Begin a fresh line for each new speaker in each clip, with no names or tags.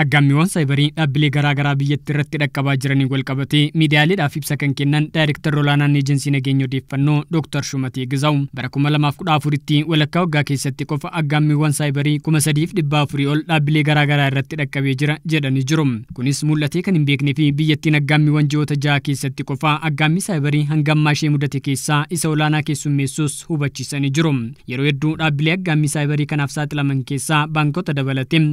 aggaammiiwwan saayibariin dhaabbilee garaagaraa biyyattii irratti dhaqqabaa jiranii walqabatee miidiyaaleedhaaf ibsa kan kennan daayirektarri olaanaan eejensiin nageenya odeeffannoo Dooktar Shumatee Gizaa'u bara 2014tti walakkaa waggaa keessatti qofa aggaammiiwwan saayibarii 3400 ol dhaabbilee garaa garaa irratti dhaqqabee jira jedhani jiru. Kunis mul'atee kan hin beeknee fi biyyattiin aggaammiiwwan ji'oota jaha keessatti qofa aggaammii saayibarii hangammaa ishee mudate keessaa isa olaanaa keessummeessus hubachiisanii jiru. Yeroo hedduu dhaabbilee haggammii saayibarii kanaaf saaxilaman keessaa baankota dabalatee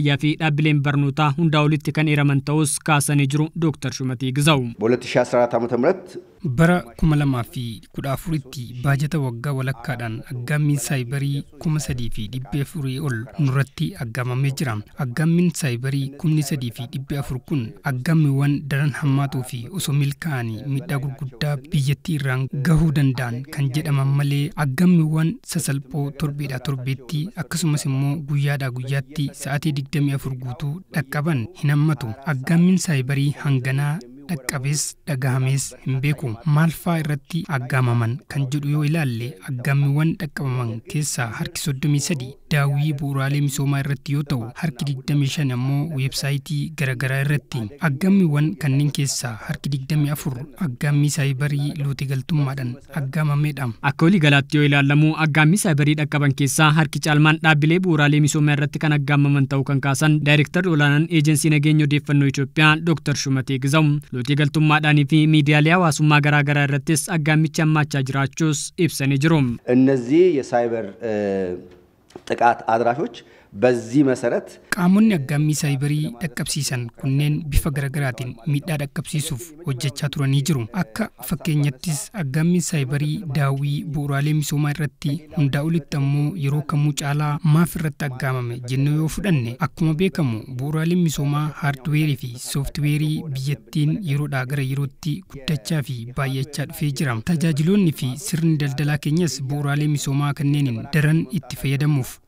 fayyaa fi dhaabbileen barnootaa hundaa olitti kan hiraman ta'us kaasanii jiru Dooktar Shumatii Gizaw በ2014 ዓ ም bara 2014tti
baajata waggaa walakkaadhaan aggaammii saayibarii 3,400 ol nurratti aggaamamee jira. Aggaammiin saayibarii 3,400 kun aggaammiiwwan daran hammaatuu fi osoo milkaa'anii miidhaa gurguddaa biyyattii irraan gahuu danda'an kan jedhaman malee aggaammiiwwan sasalphoo torbeedha torbeetti akkasumas immoo guyyaadhaa guyyaatti sa'aatii 24 guutuu dhaqqaban hin hammatu. Aggaammiin saayibarii hanganaa dhaqqabees dhagahamees hin beeku maal fa'aa irratti aggaamaman kan jedhu yoo ilaalle aggammiwwan dhaqqabaman keessaa harki soddomii sadi daawwii bu'uuraalee misoomaa irratti yoo ta'u harki 25 ammoo weebsaayitii garaagaraa irratti aggammiiwwan kanneen keessa harki afur aggaammii saayibarii loote galtummaadhaan
Akka walii galaatti yoo ilaallamu aggaammii saayibarii dhaqqaban keessaa harki caalmaan dhaabbilee bu'uuraalee misoomaa irratti kan aggaamaman ta'uu kan kaasan daayirektarri olaanaan eejensiin nageenya odeeffannoo Itoophiyaa Dr. Shumatee Gizaw lootii galtummaadhaanii fi miidiyaalee hawaasummaa garaagaraa irrattis aggaamicha hammaachaa jiraachuus jiru. ጥቃት አድራሾች በዚህ መሰረት
qaamonni saayibarii dhaqqabsiisan kunneen bifa garaatiin miidhaa dhaqqabsiisuuf hojjechaa turanii jiru akka fakkeenyattis aggaammii saayibarii daawwii bu'uuraalee misoomaa irratti hundaa olitti ammoo yeroo kamuu caalaa maaf irratti aggaamame jennee yoo fudhanne akkuma beekamu bu'uuraalee misoomaa haardiweerii fi sooftiweerii biyyattiin yeroodhaa gara yerootti guddachaa fi baay'achaa dhufee jira tajaajiloonni fi sirni daldalaa keenyas bu'uuraalee misoomaa kanneeniin daran itti fayyadamuuf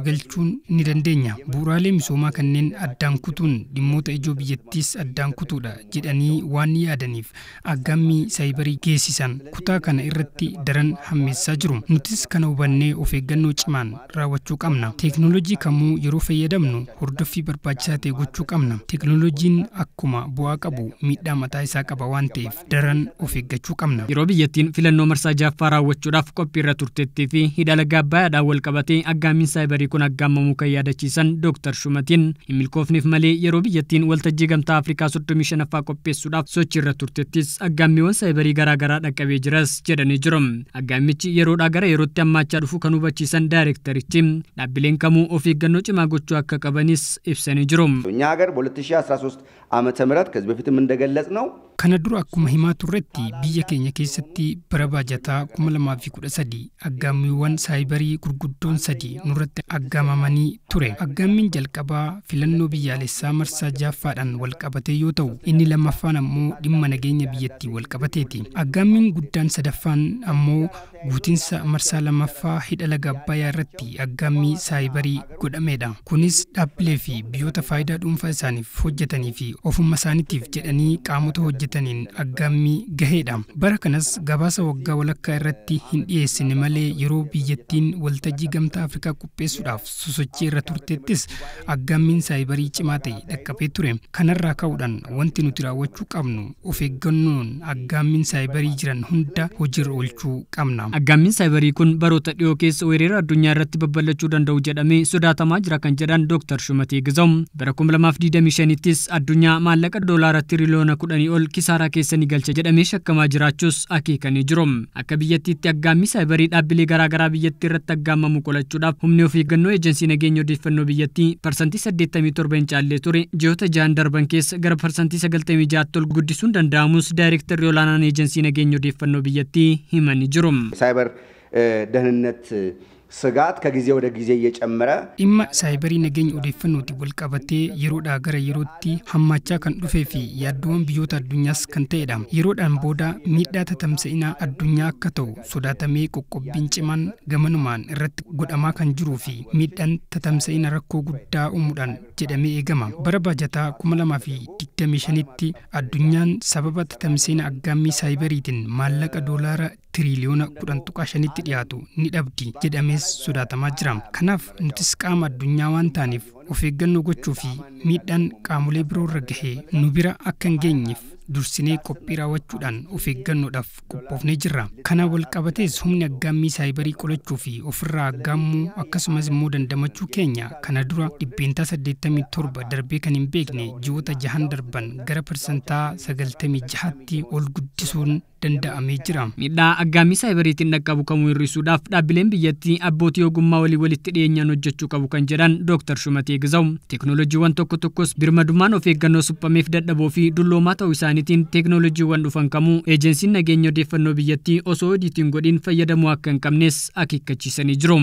galchuun ni dandeenya. Bu'uuraalee misoomaa kanneen addaan kutuun dhimmoota ijoo biyyattiis addaan kutuudha jedhanii waan yaadaniif aggammii saayibarii geessisan kutaa kana irratti daran hammeessaa jiru. Nutis kana hubannee of eeggannoo cimaan raawwachuu qabna. teeknoolojii kamuu yeroo fayyadamnu hordoffii barbaachisaa ta'e gochuu qabna. teeknoolojiin akkuma bu'aa qabu
miidhaa mataa isaa qaba waan ta'eef daran of eeggachuu qabna. Yeroo biyyattiin filannoo marsaa jaaffaa raawwachuudhaaf qophiirra turtettii fi hidha laga Abbayyaadhaan wal qabatee aggaamin kun haggaamamuu kan yaadachiisan Dooktar Shumatiin himilkoofneef malee yeroo biyyattiin waltajjii gamtaa Afrikaa 35 qopheessuudhaaf sochii irra turtettis aggaammiiwwan saayibarii garaagaraa dhaqqabee jiras jedhanii jiru. Aggaammichi yeroodhaa gara yerootti hammaachaa dhufu kan hubachiisan daayireekterichi dhaabbileen kamuu of eeggannoo cimaa gochuu akka qabanis ibsanii jiru.
እኛ ሀገር በ2013 Kana dura akkuma himaa turretti biyya keenya keessatti bara baajataa 2013 aggaammiiwwan saayibarii gurguddoon sadi nurratti aggaamamanii ture. Aggaammiin jalqabaa filannoo biyyaalessaa marsaa jaaffaadhaan walqabatee yoo ta'u inni lammaffaan ammoo dhimma nageenya biyyattii walqabateeti. Aggaammiin guddaan sadaffaan ammoo guutinsa marsaa lammaffaa hidha laga irratti aggaammii saayibarii godhamedha. Kunis dhaabbilee fi biyyoota faayidaa dhuunfa isaaniif hojjetanii fi ofuma isaaniitiif jedhanii qaamota hojjetan hojjetaniin aggammii gaheedha bara kanas gabaasa waggaa walakkaa irratti hin dhiyeessine malee yeroo biyyattiin waltajjii gamtaa afrikaa qopheessuudhaaf sosochii irra turteettis aggaammiin saayibarii cimaa dhaqqabee ture kanarraa ka'uudhaan wanti nuti raawwachuu qabnu of eeggannoon aggaammiin saayibarii jiran hunda hojiirra
oolchuu qabna aggammiin saayibarii kun baroota dhiyoo keessa weerara addunyaa irratti babal'achuu danda'u jedhamee sodaatamaa jira kan jedhan dooktar Shumatee Gizoom bara 2025 tis addunyaa maallaqa doolaara tiriliyoona 10 ol saaraa keessa ni galcha jedhamee shakkamaa jiraachuus akeekanii jiru. Akka biyyattiitti aggaammii saayibarii dhaabbilee garaagaraa biyyattii irratti aggaamamu qolachuudhaaf humni of eeggannoo eejensii nageenya odeeffannoo biyyattii parsantii 87 hin caallee ture ji'oota ja'an darban keessa gara parsantii tol ol guddisuun danda'amus daayirektarri olaanaan eejensii nageenya odeeffannoo biyyattii himanii jiru.
ስጋት ከጊዜ ወደ ጊዜ እየጨመረ dhimma saayibarii nageenya odeeffannootti wal qabatee yeroodhaa gara yerootti hammaachaa kan dhufee fi yaadduwwan biyyoota addunyaas kan ta'edha yeroodhaan booda miidhaa tatamsa'inaa addunyaa akka ta'u sodaatamee qoqqobbiin cimaan gamanumaan irratti godhamaa kan jiruu fi miidhaan tatamsa'ina rakkoo guddaa uumuudhaan jedhamee eegama bara baajataa 2025tti addunyaan sababa tatamsa'ina aggaammii saayibariitiin maallaqa doolaara tiriiliyoona 10.5tti dhiyaatu ni dhabdi jedhamees sodaatamaa jira. Kanaaf nutis qaama addunyaa waan ta'aniif of eeggannoo gochuu fi miidhaan qaamolee biroorra gahee nu bira akka hin geenyeef dursinee qophii raawwachuudhaan of eeggannoodhaaf qophoofnee jirra. Kana walqabatees humni aggaammii saayibarii qolachuu fi ofirraa aggaammuu akkasumas immoo dandamachuu keenya kana dura dhibbeentaa torba darbee kan hin beekne ji'oota jahan darban gara parsantaa 96tti ol guddisuun danda'amee jira.
miidhaa aggaammii saayibariitiin dhaqqabu kamuu hir'isuudhaaf dhaabbileen biyyattii abbootii ogummaa walii walitti dhiyeenyaan hojjechuu qabu kan jedhan Dooktar Shumatee Gizaw. Teekinooloojiiwwan tokko tokkos birmadummaan of eeggannoo suphameef dadhaboo dulloomaa isaaniitiin teeknooloojiiwwan dhufan kamuu eejensiin nageenya odeeffannoo biyyattii osoo odiitiin godhin fayyadamuu akka hin qabnes akeekkachiisanii jiru.